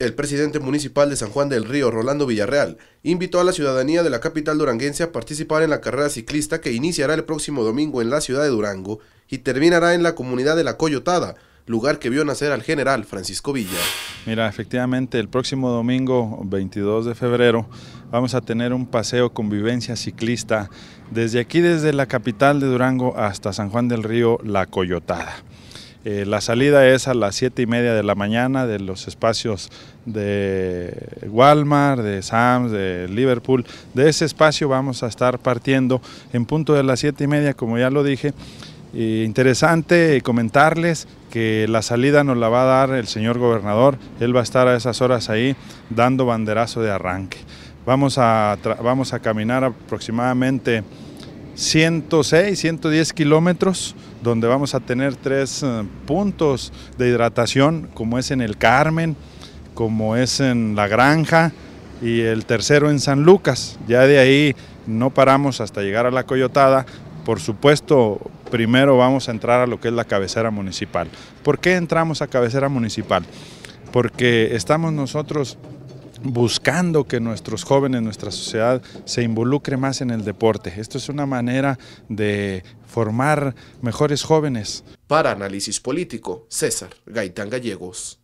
El presidente municipal de San Juan del Río, Rolando Villarreal, invitó a la ciudadanía de la capital duranguense a participar en la carrera ciclista que iniciará el próximo domingo en la ciudad de Durango y terminará en la comunidad de La Coyotada, lugar que vio nacer al general Francisco Villa. Mira, efectivamente, el próximo domingo 22 de febrero vamos a tener un paseo convivencia ciclista desde aquí, desde la capital de Durango hasta San Juan del Río, La Coyotada. Eh, la salida es a las 7 y media de la mañana de los espacios de Walmart, de Sams, de Liverpool. De ese espacio vamos a estar partiendo en punto de las 7 y media, como ya lo dije. Eh, interesante comentarles que la salida nos la va a dar el señor gobernador. Él va a estar a esas horas ahí dando banderazo de arranque. Vamos a, vamos a caminar aproximadamente 106, 110 kilómetros, donde vamos a tener tres eh, puntos de hidratación, como es en el Carmen, como es en La Granja y el tercero en San Lucas. Ya de ahí no paramos hasta llegar a la Coyotada. Por supuesto, primero vamos a entrar a lo que es la cabecera municipal. ¿Por qué entramos a cabecera municipal? Porque estamos nosotros buscando que nuestros jóvenes, nuestra sociedad se involucre más en el deporte. Esto es una manera de formar mejores jóvenes. Para Análisis Político, César Gaitán Gallegos.